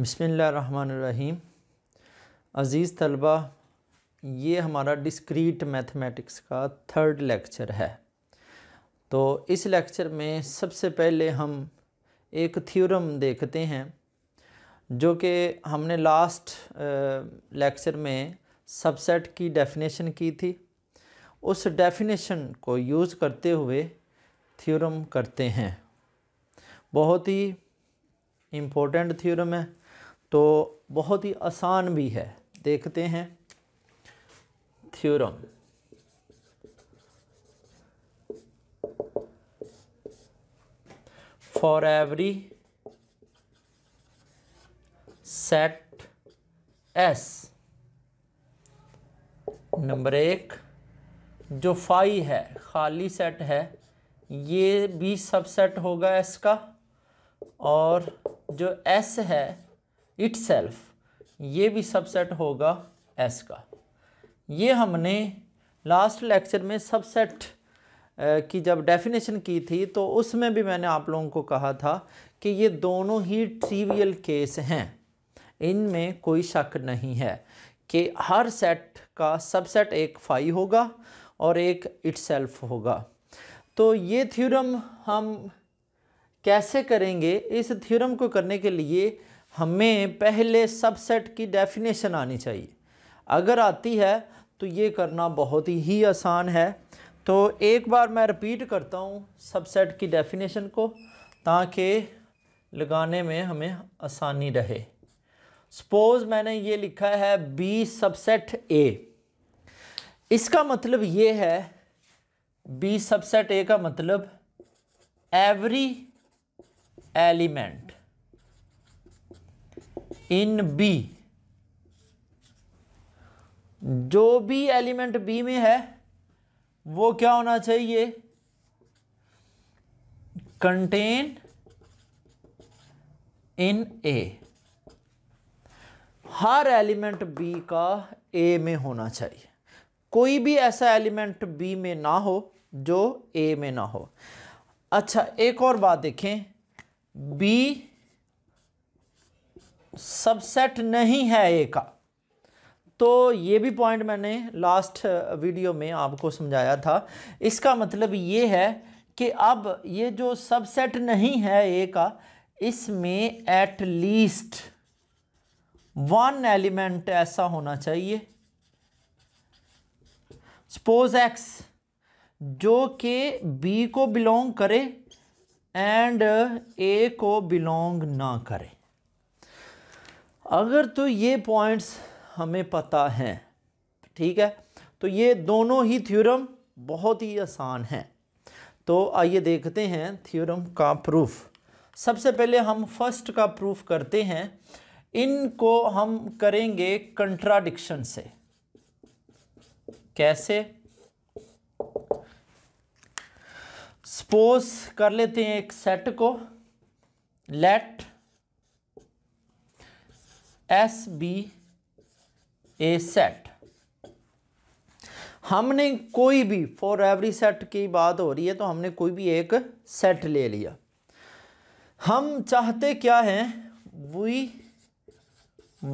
बसमीम अज़ीज़ तलबा ये हमारा डिस्क्रीट मैथमेटिक्स का थर्ड लेक्चर है तो इस लेक्चर में सबसे पहले हम एक थ्योरम देखते हैं जो कि हमने लास्ट लेक्चर में सबसेट की डेफिनेशन की थी उस डेफिनेशन को यूज़ करते हुए थ्योरम करते हैं बहुत ही इम्पोर्टेंट थ्योरम है तो बहुत ही आसान भी है देखते हैं theorem for every set S number एक जो फाई है खाली सेट है ये भी सबसेट होगा एस का और जो एस है इट्सल्फ ये भी सबसेट होगा एस का ये हमने लास्ट लेक्चर में सबसेट की जब डेफिनेशन की थी तो उसमें भी मैंने आप लोगों को कहा था कि ये दोनों ही ट्रीवियल केस हैं इनमें कोई शक नहीं है कि हर सेट का सबसेट एक फाई होगा और एक इट्सल्फ होगा तो ये थ्योरम हम कैसे करेंगे इस थ्योरम को करने के लिए हमें पहले सबसेट की डेफिनेशन आनी चाहिए अगर आती है तो ये करना बहुत ही आसान है तो एक बार मैं रिपीट करता हूँ सबसेट की डेफिनेशन को ताकि लगाने में हमें आसानी रहे सपोज़ मैंने ये लिखा है बी सबसेट ए इसका मतलब ये है बी सबसेट ए का मतलब एवरी एलिमेंट इन बी जो भी एलिमेंट बी में है वो क्या होना चाहिए कंटेन इन ए हर एलिमेंट बी का ए में होना चाहिए कोई भी ऐसा एलिमेंट बी में ना हो जो ए में ना हो अच्छा एक और बात देखें बी सबसेट नहीं है ए का तो ये भी पॉइंट मैंने लास्ट वीडियो uh, में आपको समझाया था इसका मतलब ये है कि अब ये जो सबसेट नहीं है ए का इसमें एट लीस्ट वन एलिमेंट ऐसा होना चाहिए सपोज एक्स जो कि बी को बिलोंग करे एंड ए को बिलोंग ना करे अगर तो ये पॉइंट्स हमें पता हैं ठीक है तो ये दोनों ही थ्योरम बहुत ही आसान हैं तो आइए देखते हैं थ्योरम का प्रूफ सबसे पहले हम फर्स्ट का प्रूफ करते हैं इनको हम करेंगे कंट्राडिक्शन से कैसे सपोज कर लेते हैं एक सेट को let S be a set हमने कोई भी फॉर एवरी सेट की बात हो रही है तो हमने कोई भी एक सेट ले लिया हम चाहते क्या हैं we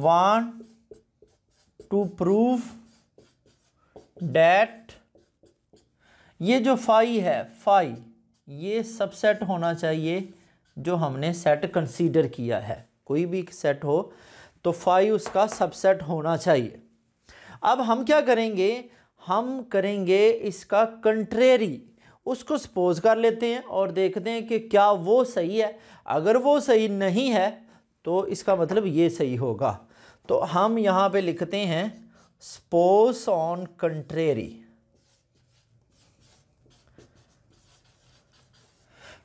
want to prove that ये जो फाई है फाई ये सबसेट होना चाहिए जो हमने सेट कंसीडर किया है कोई भी सेट हो तो फाइव उसका सबसेट होना चाहिए अब हम क्या करेंगे हम करेंगे इसका कंट्रेरी उसको सपोज कर लेते हैं और देखते हैं कि क्या वो सही है अगर वो सही नहीं है तो इसका मतलब ये सही होगा तो हम यहाँ पे लिखते हैं सपोज ऑन कंट्रेरी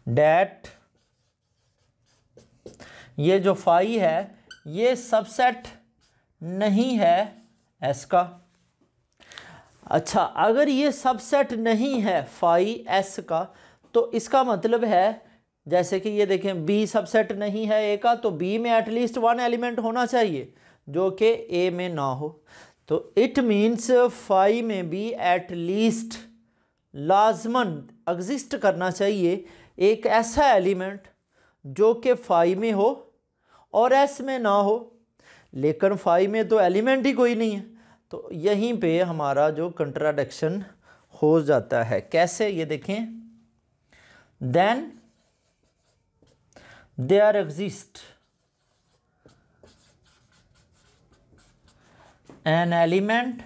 डेट ये जो फाई है ये सबसेट नहीं है एस का अच्छा अगर ये सबसेट नहीं है फाई एस का तो इसका मतलब है जैसे कि ये देखें बी सबसेट नहीं है ए का तो बी में एटलीस्ट वन एलिमेंट होना चाहिए जो कि ए में ना हो तो इट मीन्स फाई में भी एटलीस्ट लाजमन एग्जिस्ट करना चाहिए एक ऐसा एलिमेंट जो कि फाई में हो और एस में ना हो लेकिन फाइव में तो एलिमेंट ही कोई नहीं है तो यहीं पे हमारा जो कंट्राडक्शन हो जाता है कैसे ये देखें then they are exist an element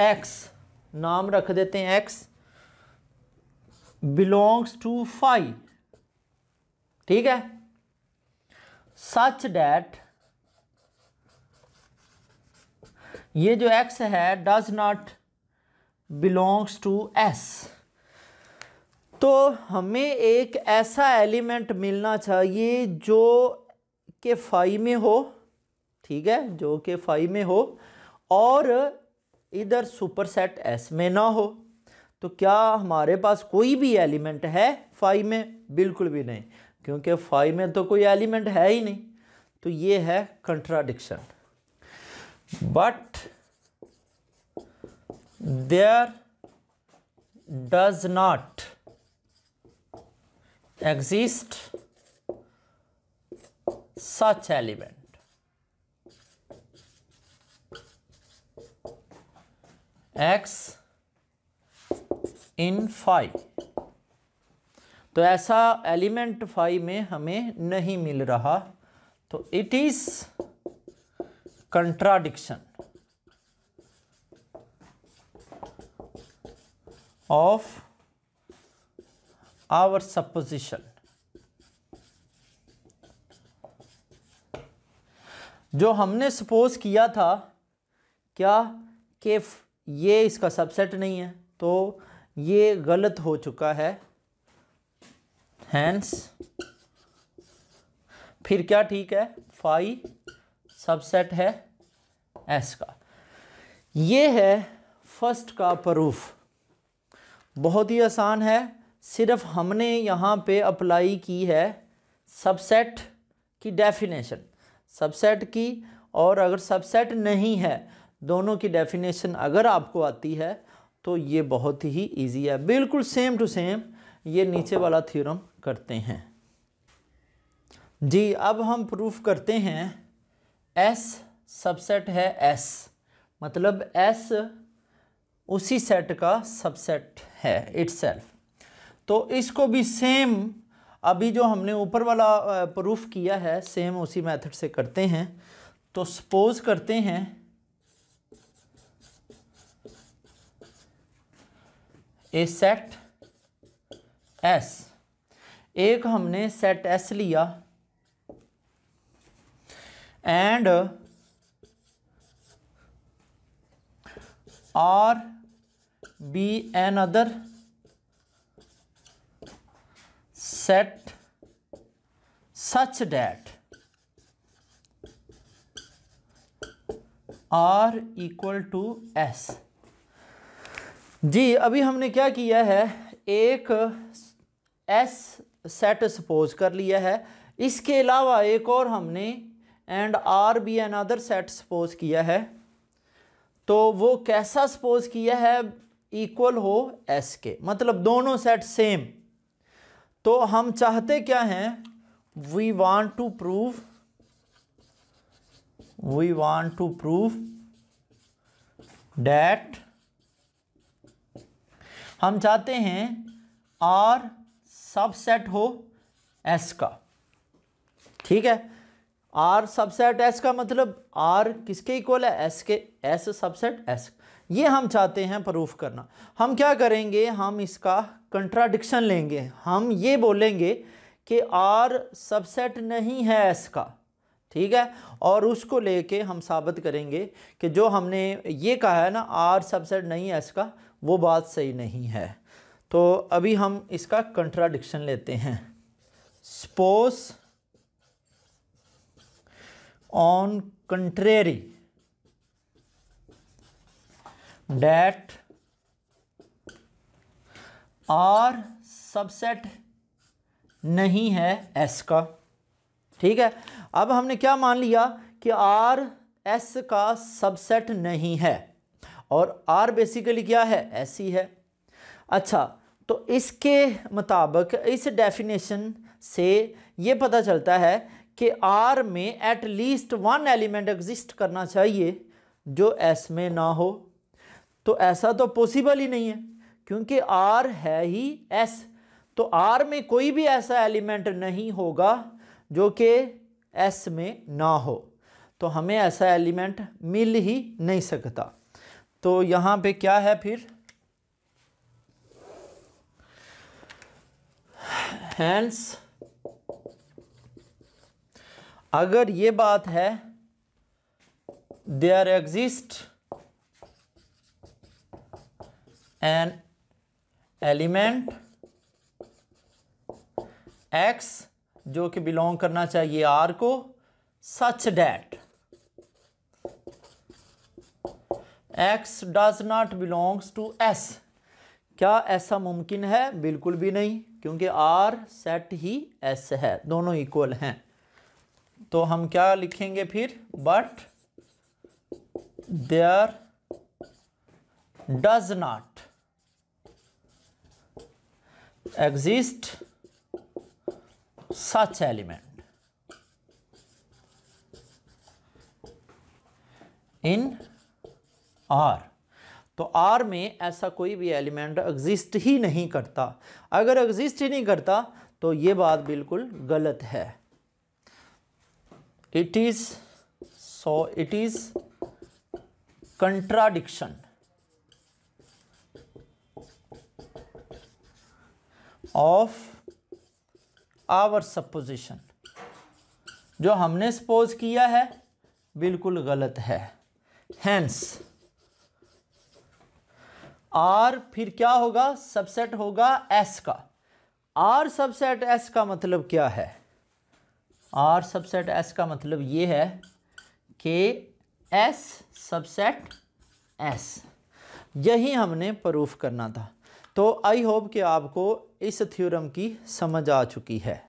X नाम रख देते हैं एक्स बिलोंग्स टू फाइव ठीक है सच डैट ये जो एक्स है does not belongs to S तो हमें एक ऐसा एलिमेंट मिलना चाहिए जो के फाई में हो ठीक है जो के फाई में हो और इधर सुपर सेट एस में ना हो तो क्या हमारे पास कोई भी एलिमेंट है फाइव में बिल्कुल भी नहीं क्योंकि फाइव में तो कोई एलिमेंट है ही नहीं तो ये है contradiction but there does not exist such element X in phi तो ऐसा एलिमेंट फाई में हमें नहीं मिल रहा तो it is contradiction of our supposition जो हमने सपोज किया था क्या कि ये इसका सबसेट नहीं है तो ये गलत हो चुका है हैंस फिर क्या ठीक है फाइ सबसेट है एस का ये है फर्स्ट का प्रूफ बहुत ही आसान है सिर्फ हमने यहाँ पे अप्लाई की है सबसेट की डेफिनेशन सबसेट की और अगर सबसेट नहीं है दोनों की डेफिनेशन अगर आपको आती है तो ये बहुत ही इजी है बिल्कुल सेम टू सेम ये नीचे वाला थ्योरम करते हैं जी अब हम प्रूफ करते हैं एस सबसेट है एस मतलब एस उसी सेट का सबसेट है इट्सेल्फ तो इसको भी सेम अभी जो हमने ऊपर वाला प्रूफ किया है सेम उसी मेथड से करते हैं तो सपोज करते हैं ए सेट एस एक हमने सेट एस लिया and R be another set such that R equal to S जी अभी हमने क्या किया है एक एस सेट सपोज कर लिया है इसके अलावा एक और हमने and R be another set suppose किया है तो वो कैसा सपोज किया है इक्वल हो एस के मतलब दोनों सेट सेम तो हम चाहते क्या हैं we want to prove we want to prove that हम चाहते हैं आर सबसेट हो एस का ठीक है आर सबसेट एस का मतलब आर किसके इक्वल है एस के एस सबसेट एस ये हम चाहते हैं प्रूफ करना हम क्या करेंगे हम इसका कंट्राडिक्शन लेंगे हम ये बोलेंगे कि आर सबसेट नहीं है एस का ठीक है और उसको लेके हम साबित करेंगे कि जो हमने ये कहा है ना आर सबसेट नहीं है एस का वो बात सही नहीं है तो अभी हम इसका कंट्राडिक्शन लेते हैं suppose on contrary that R subset नहीं है एस का ठीक है अब हमने क्या मान लिया कि आर एस का सबसेट नहीं है और आर बेसिकली क्या है ऐसी e है अच्छा तो इसके मुताबिक इस डेफिनेशन से ये पता चलता है कि आर में at least one element exist करना चाहिए जो एस में ना हो तो ऐसा तो पॉसिबल ही नहीं है क्योंकि आर है ही एस तो आर में कोई भी ऐसा एलिमेंट नहीं होगा जो कि एस में ना हो तो हमें ऐसा एलिमेंट मिल ही नहीं सकता तो यहां पे क्या है फिर हैंड्स अगर ये बात है there exist an element X जो कि बिलोंग करना चाहिए आर को such that X does not belongs to S क्या ऐसा मुमकिन है बिल्कुल भी नहीं क्योंकि आर सेट ही एस है दोनों इक्वल हैं तो हम क्या लिखेंगे फिर but there does not exist such element in R तो आर में ऐसा कोई भी एलिमेंट एग्जिस्ट ही नहीं करता अगर एग्जिस्ट ही नहीं करता तो ये बात बिल्कुल गलत है it is so it is contradiction of our supposition जो हमने सपोज किया है बिल्कुल गलत है हैंस आर फिर क्या होगा सबसेट होगा एस का आर सबसेट एस का मतलब क्या है आर सबसेट एस का मतलब ये है कि एस सबसेट एस यही हमने प्रूफ करना था तो आई होप कि आपको इस थ्योरम की समझ आ चुकी है